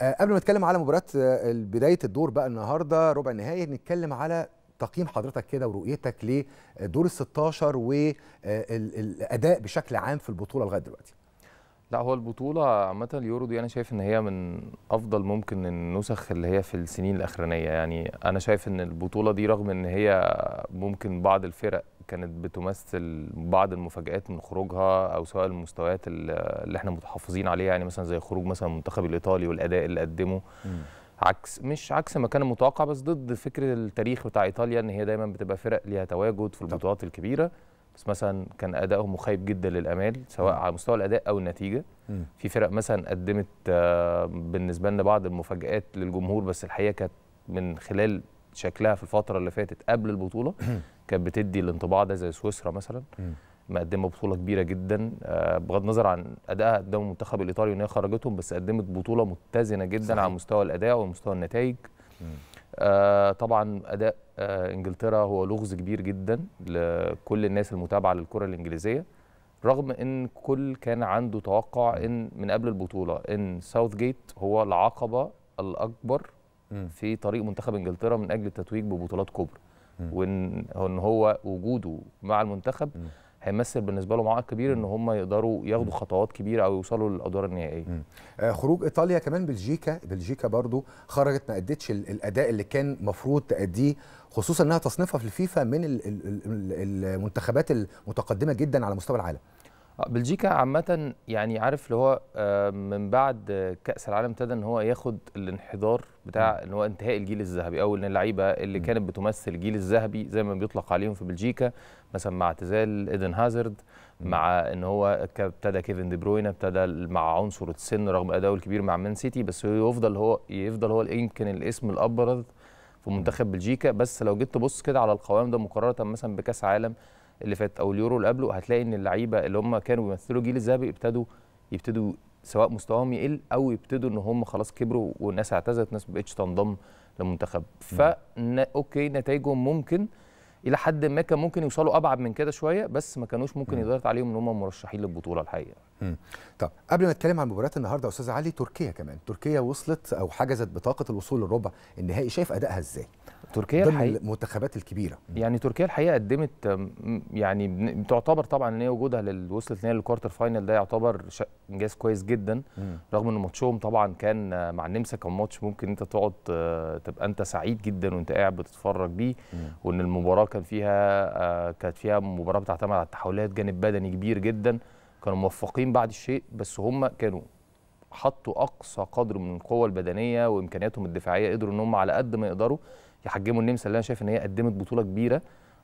آه، قبل ما نتكلم على مباراه آه، بدايه الدور بقى النهارده ربع النهائي نتكلم على تقييم حضرتك كده ورؤيتك لدور آه، ال 16 والاداء بشكل عام في البطوله لغايه دلوقتي لا هو البطوله عامه اليورو دي انا شايف ان هي من افضل ممكن النسخ اللي هي في السنين الاخرانيه يعني انا شايف ان البطوله دي رغم ان هي ممكن بعض الفرق كانت بتمثل بعض المفاجآت من خروجها او سواء المستويات اللي احنا متحفظين عليها يعني مثلا زي خروج مثلا المنتخب الايطالي والاداء اللي قدمه عكس مش عكس ما كان متوقع بس ضد فكرة التاريخ بتاع ايطاليا ان هي دايما بتبقى فرق ليها تواجد في البطولات الكبيره بس مثلا كان ادائهم مخيب جدا للامال سواء على مستوى الاداء او النتيجه م. في فرق مثلا قدمت آه، بالنسبه لنا بعض المفاجات للجمهور بس الحقيقه كانت من خلال شكلها في الفتره اللي فاتت قبل البطوله كانت بتدي الانطباع ده زي سويسرا مثلا مقدمه بطوله كبيره جدا آه، بغض النظر عن ادائها قدام المنتخب الايطالي وان هي خرجتهم بس قدمت بطوله متزنه جدا صحيح. على مستوى الاداء ومستوى النتائج م. آه، طبعا اداء آه، انجلترا هو لغز كبير جدا لكل الناس المتابعه للكره الانجليزيه رغم ان كل كان عنده توقع ان من قبل البطوله ان ساوث جيت هو العقبه الاكبر في طريق منتخب انجلترا من اجل التتويج ببطولات كبرى وان هو وجوده مع المنتخب هيمثل بالنسبه لهم عائق كبير ان هم يقدروا ياخدوا خطوات كبيره او يوصلوا للادوار النهائيه آه خروج ايطاليا كمان بلجيكا بلجيكا برضو خرجت ما ادتش الاداء اللي كان مفروض تاديه خصوصا انها تصنيفها في الفيفا من المنتخبات المتقدمه جدا على مستوى العالم آه، بلجيكا عامة يعني عارف اللي هو آه، من بعد كأس العالم ابتدى ان هو ياخد الانحدار بتاع ان هو انتهاء الجيل الذهبي او ان اللعيبة اللي كانت بتمثل الجيل الذهبي زي ما بيطلق عليهم في بلجيكا مثلا مع اعتزال ايدن هازارد مع ان هو ابتدى كيفن دي بروين ابتدى مع عنصر السن رغم اداؤه الكبير مع مان سيتي بس هو يفضل هو يفضل هو يمكن الاسم الابرز في منتخب بلجيكا بس لو جيت تبص كده على القوائم ده مقارنة مثلا بكأس عالم اللي فات او اليورو اللي قبله هتلاقي ان اللعيبه اللي هم كانوا بيمثلوا الجيل الذهبي ابتدوا يبتدوا سواء مستواهم يقل او يبتدوا ان هم خلاص كبروا والناس اعتزلت ناس ما بقتش تنضم للمنتخب فا اوكي نتائجهم ممكن الى حد ما كان ممكن يوصلوا ابعد من كده شويه بس ما كانوش ممكن يضغط عليهم ان هم مرشحين للبطوله الحقيقه طب قبل ما نتكلم عن مباريات النهارده استاذ علي تركيا كمان تركيا وصلت او حجزت بطاقه الوصول للربع النهائي شايف ادائها ازاي تركيا ضمن الحقيقة المنتخبات الكبيره يعني تركيا الحقيقه قدمت يعني تعتبر طبعا ان هي وجودها وصلت هي للكوارتر فاينل ده يعتبر انجاز كويس جدا مم. رغم ان ماتشهم طبعا كان مع النمسا كان ماتش ممكن انت تقعد آه، تبقى انت سعيد جدا وانت قاعد بتتفرج بيه وان المباراه كان فيها آه، كانت فيها مباراه بتعتمد على التحولات جانب بدني كبير جدا كانوا موفقين بعد الشيء بس هم كانوا حطوا اقصى قدر من القوه البدنيه وامكانياتهم الدفاعيه قدروا ان هم على قد ما يقدروا يحجموا النمسا اللي انا شايف ان هي قدمت بطوله كبيره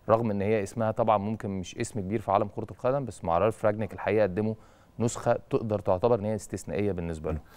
رغم ان هي اسمها طبعا ممكن مش اسم كبير في عالم كره القدم بس مع رالف راجنيك الحقيقه قدموا نسخه تقدر تعتبر ان هي استثنائيه بالنسبه له